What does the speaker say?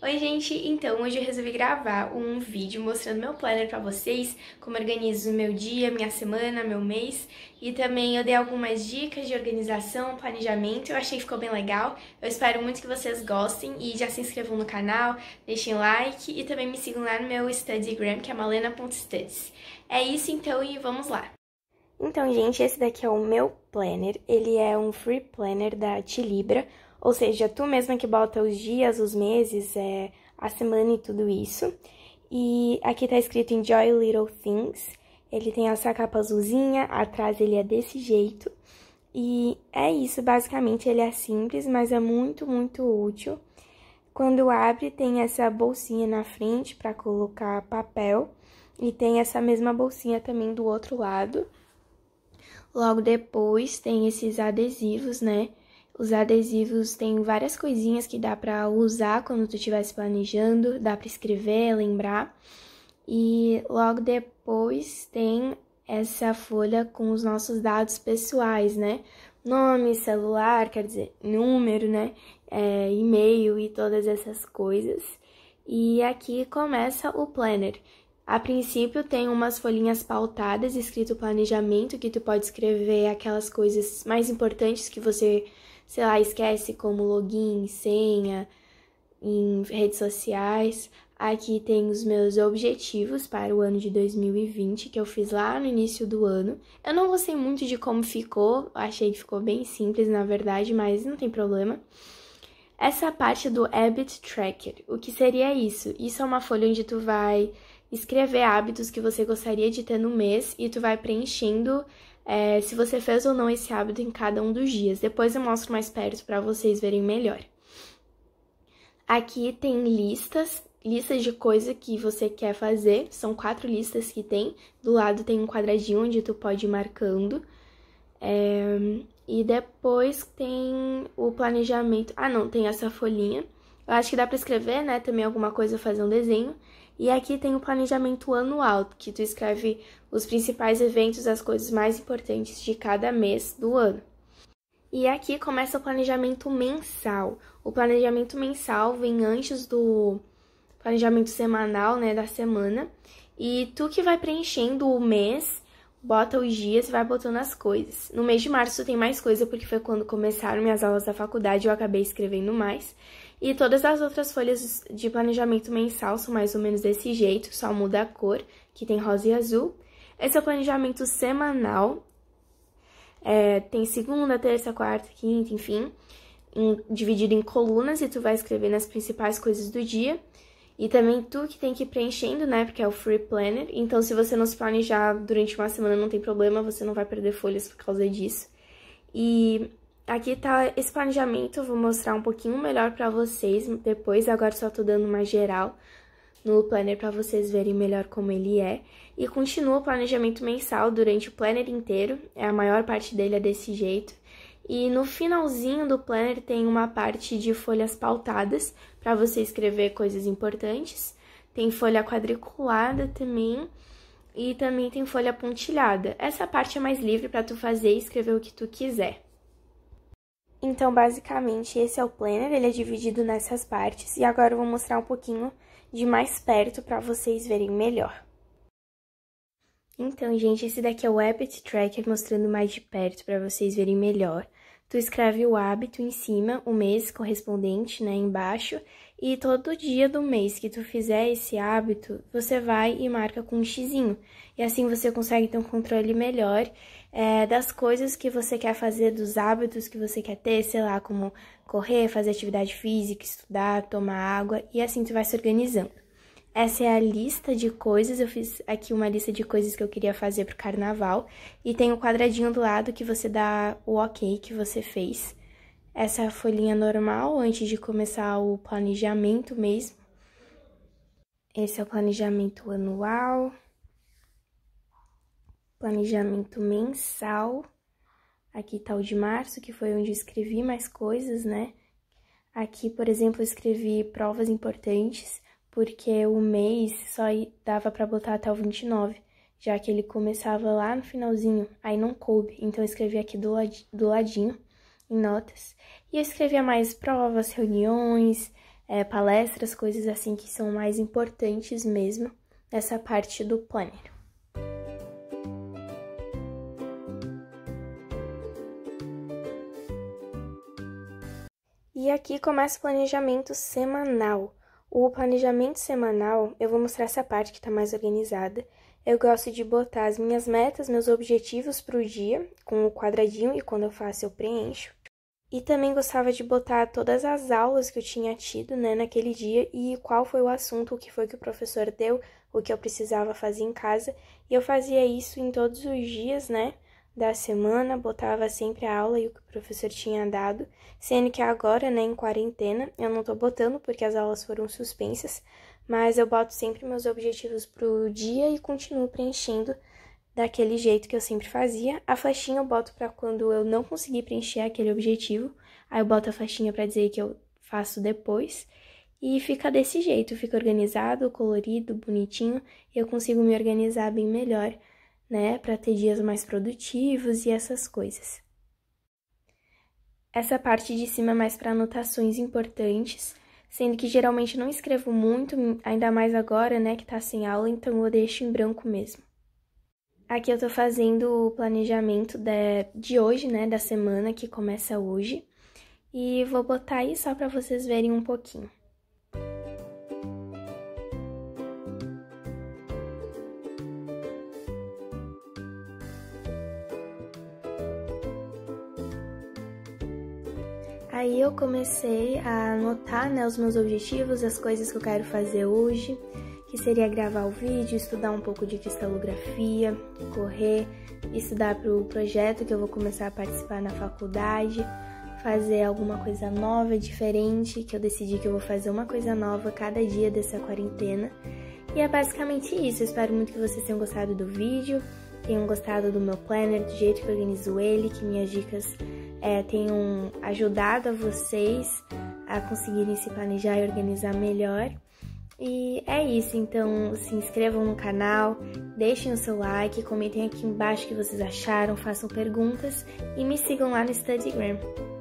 Oi gente, então hoje eu resolvi gravar um vídeo mostrando meu planner pra vocês, como organizo meu dia, minha semana, meu mês e também eu dei algumas dicas de organização, planejamento, eu achei que ficou bem legal, eu espero muito que vocês gostem e já se inscrevam no canal, deixem like e também me sigam lá no meu Studygram que é malena.studies. É isso então e vamos lá! Então gente, esse daqui é o meu planner, ele é um free planner da Tilibra, ou seja, tu mesma que bota os dias, os meses, é, a semana e tudo isso. E aqui tá escrito Enjoy Little Things. Ele tem essa capa azulzinha, atrás ele é desse jeito. E é isso, basicamente ele é simples, mas é muito, muito útil. Quando abre, tem essa bolsinha na frente para colocar papel e tem essa mesma bolsinha também do outro lado. Logo depois tem esses adesivos, né? Os adesivos têm várias coisinhas que dá para usar quando tu estiver se planejando, dá para escrever, lembrar. E logo depois tem essa folha com os nossos dados pessoais, né? Nome, celular, quer dizer, número, né? É, e-mail e todas essas coisas. E aqui começa o planner. A princípio tem umas folhinhas pautadas escrito planejamento que tu pode escrever aquelas coisas mais importantes que você sei lá, esquece como login, senha em redes sociais. Aqui tem os meus objetivos para o ano de 2020 que eu fiz lá no início do ano. Eu não gostei muito de como ficou, achei que ficou bem simples na verdade, mas não tem problema. Essa parte do Habit Tracker, o que seria isso? Isso é uma folha onde tu vai escrever hábitos que você gostaria de ter no mês e tu vai preenchendo é, se você fez ou não esse hábito em cada um dos dias. Depois eu mostro mais perto para vocês verem melhor. Aqui tem listas, listas de coisas que você quer fazer. São quatro listas que tem. Do lado tem um quadradinho onde tu pode ir marcando. É, e depois tem o planejamento. Ah, não, tem essa folhinha. Eu acho que dá para escrever, né? Também alguma coisa, fazer um desenho. E aqui tem o planejamento anual, que tu escreve os principais eventos, as coisas mais importantes de cada mês do ano. E aqui começa o planejamento mensal. O planejamento mensal vem antes do planejamento semanal, né, da semana. E tu que vai preenchendo o mês bota os dias e vai botando as coisas. No mês de março tem mais coisa, porque foi quando começaram minhas aulas da faculdade e eu acabei escrevendo mais. E todas as outras folhas de planejamento mensal são mais ou menos desse jeito, só muda a cor, que tem rosa e azul. Esse é o planejamento semanal, é, tem segunda, terça, quarta, quinta, enfim, em, dividido em colunas e tu vai escrever nas principais coisas do dia. E também tu que tem que ir preenchendo, né? Porque é o Free Planner. Então, se você não se planejar durante uma semana, não tem problema, você não vai perder folhas por causa disso. E aqui tá esse planejamento, eu vou mostrar um pouquinho melhor para vocês depois. Agora só tô dando mais geral no planner para vocês verem melhor como ele é. E continua o planejamento mensal durante o planner inteiro, é a maior parte dele é desse jeito. E no finalzinho do planner tem uma parte de folhas pautadas para você escrever coisas importantes. Tem folha quadriculada também e também tem folha pontilhada. Essa parte é mais livre para tu fazer e escrever o que tu quiser. Então, basicamente, esse é o planner, ele é dividido nessas partes e agora eu vou mostrar um pouquinho de mais perto para vocês verem melhor. Então, gente, esse daqui é o habit Tracker, mostrando mais de perto para vocês verem melhor. Tu escreve o hábito em cima, o mês correspondente, né, embaixo, e todo dia do mês que tu fizer esse hábito, você vai e marca com um xizinho. E assim você consegue ter um controle melhor é, das coisas que você quer fazer, dos hábitos que você quer ter, sei lá, como correr, fazer atividade física, estudar, tomar água, e assim tu vai se organizando. Essa é a lista de coisas. Eu fiz aqui uma lista de coisas que eu queria fazer pro carnaval. E tem o um quadradinho do lado que você dá o ok que você fez. Essa é a folhinha normal, antes de começar o planejamento mesmo. Esse é o planejamento anual. Planejamento mensal. Aqui tá o de março, que foi onde eu escrevi mais coisas, né? Aqui, por exemplo, eu escrevi provas importantes porque o mês só dava para botar até o 29, já que ele começava lá no finalzinho, aí não coube, então eu escrevi aqui do, lad do ladinho, em notas. E eu escrevia mais provas, reuniões, é, palestras, coisas assim que são mais importantes mesmo nessa parte do planner. E aqui começa o planejamento semanal. O planejamento semanal, eu vou mostrar essa parte que está mais organizada. Eu gosto de botar as minhas metas, meus objetivos para o dia, com o quadradinho, e quando eu faço, eu preencho. E também gostava de botar todas as aulas que eu tinha tido né, naquele dia e qual foi o assunto, o que foi que o professor deu, o que eu precisava fazer em casa. E eu fazia isso em todos os dias, né? da semana, botava sempre a aula e o que o professor tinha dado, sendo que agora, né, em quarentena, eu não tô botando porque as aulas foram suspensas, mas eu boto sempre meus objetivos pro dia e continuo preenchendo daquele jeito que eu sempre fazia. A flechinha eu boto para quando eu não conseguir preencher aquele objetivo, aí eu boto a flechinha para dizer que eu faço depois. E fica desse jeito, fica organizado, colorido, bonitinho, e eu consigo me organizar bem melhor né, para ter dias mais produtivos e essas coisas. Essa parte de cima é mais para anotações importantes, sendo que geralmente não escrevo muito, ainda mais agora, né, que tá sem aula, então eu deixo em branco mesmo. Aqui eu tô fazendo o planejamento de hoje, né, da semana que começa hoje, e vou botar aí só para vocês verem um pouquinho. Aí eu comecei a anotar né, os meus objetivos, as coisas que eu quero fazer hoje, que seria gravar o vídeo, estudar um pouco de cristalografia, correr, estudar para o projeto que eu vou começar a participar na faculdade, fazer alguma coisa nova, diferente, que eu decidi que eu vou fazer uma coisa nova cada dia dessa quarentena. E é basicamente isso, eu espero muito que vocês tenham gostado do vídeo tenham gostado do meu planner, do jeito que organizo ele, que minhas dicas é, tenham ajudado a vocês a conseguirem se planejar e organizar melhor. E é isso, então se inscrevam no canal, deixem o seu like, comentem aqui embaixo o que vocês acharam, façam perguntas e me sigam lá no Instagram.